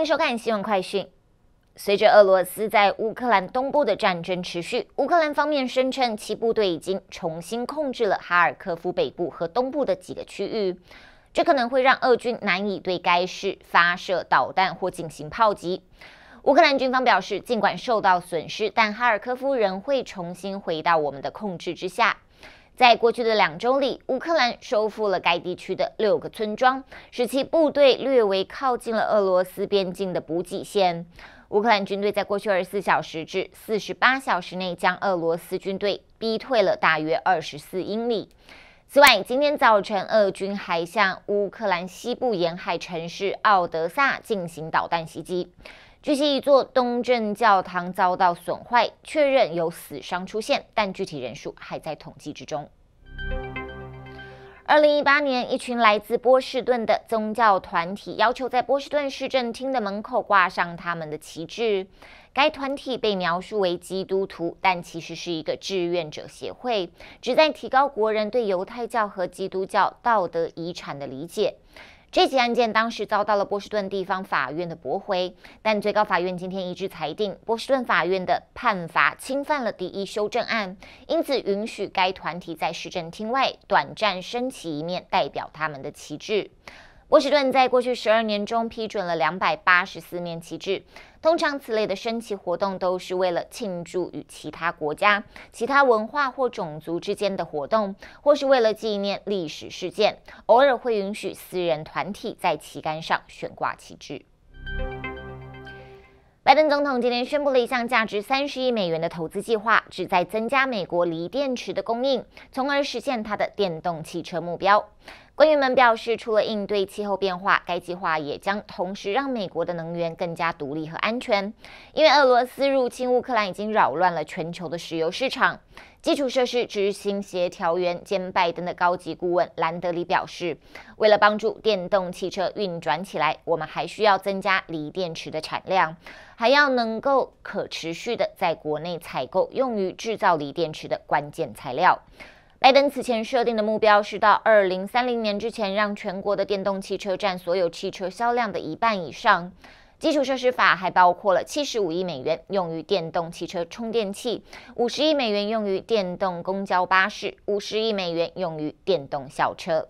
迎收看新闻快讯。随着俄罗斯在乌克兰东部的战争持续，乌克兰方面声称其部队已经重新控制了哈尔科夫北部和东部的几个区域，这可能会让俄军难以对该市发射导弹或进行炮击。乌克兰军方表示，尽管受到损失，但哈尔科夫仍会重新回到我们的控制之下。在过去的两周里，乌克兰收复了该地区的六个村庄，使其部队略微靠近了俄罗斯边境的补给线。乌克兰军队在过去二十四小时至四十八小时内，将俄罗斯军队逼退了大约二十四英里。此外，今天早晨，俄军还向乌克兰西部沿海城市奥德萨进行导弹袭击。据悉，一座东正教堂遭到损坏，确认有死伤出现，但具体人数还在统计之中。二零一八年，一群来自波士顿的宗教团体要求在波士顿市政厅的门口挂上他们的旗帜。该团体被描述为基督徒，但其实是一个志愿者协会，旨在提高国人对犹太教和基督教道德遗产的理解。这起案件当时遭到了波士顿地方法院的驳回，但最高法院今天一致裁定，波士顿法院的判罚侵犯了第一修正案，因此允许该团体在市政厅外短暂升起一面代表他们的旗帜。波士顿在过去十二年中批准了两百八十四面旗帜。通常，此类的升旗活动都是为了庆祝与其他国家、其他文化或种族之间的活动，或是为了纪念历史事件。偶尔会允许私人团体在旗杆上悬挂旗帜。拜登总统今天宣布了一项价值三十亿美元的投资计划，旨在增加美国锂电池的供应，从而实现他的电动汽车目标。官员们表示，除了应对气候变化，该计划也将同时让美国的能源更加独立和安全。因为俄罗斯入侵乌克兰已经扰乱了全球的石油市场。基础设施执行协调员兼拜登的高级顾问兰德里表示：“为了帮助电动汽车运转起来，我们还需要增加锂电池的产量，还要能够可持续的在国内采购用于制造锂电池的关键材料。”拜登此前设定的目标是到二零三零年之前，让全国的电动汽车占所有汽车销量的一半以上。基础设施法还包括了七十五亿美元用于电动汽车充电器，五十亿美元用于电动公交巴士，五十亿美元用于电动校车。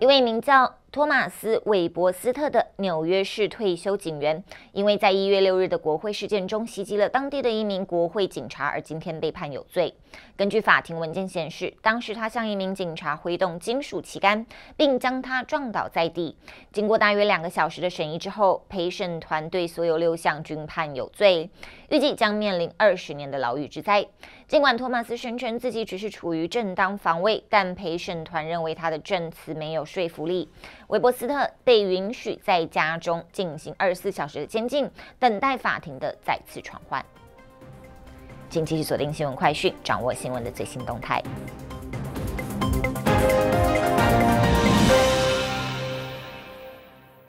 一位名叫托马斯·韦伯斯特的纽约市退休警员，因为在一月六日的国会事件中袭击了当地的一名国会警察，而今天被判有罪。根据法庭文件显示，当时他向一名警察挥动金属旗杆，并将他撞倒在地。经过大约两个小时的审议之后，陪审团对所有六项均判有罪，预计将面临二十年的牢狱之灾。尽管托马斯声称自己只是处于正当防卫，但陪审团认为他的证词没有说服力。韦伯斯特被允许在家中进行二十四小时的监禁，等待法庭的再次传唤。请继续锁定《新闻快讯》，掌握新闻的最新动态。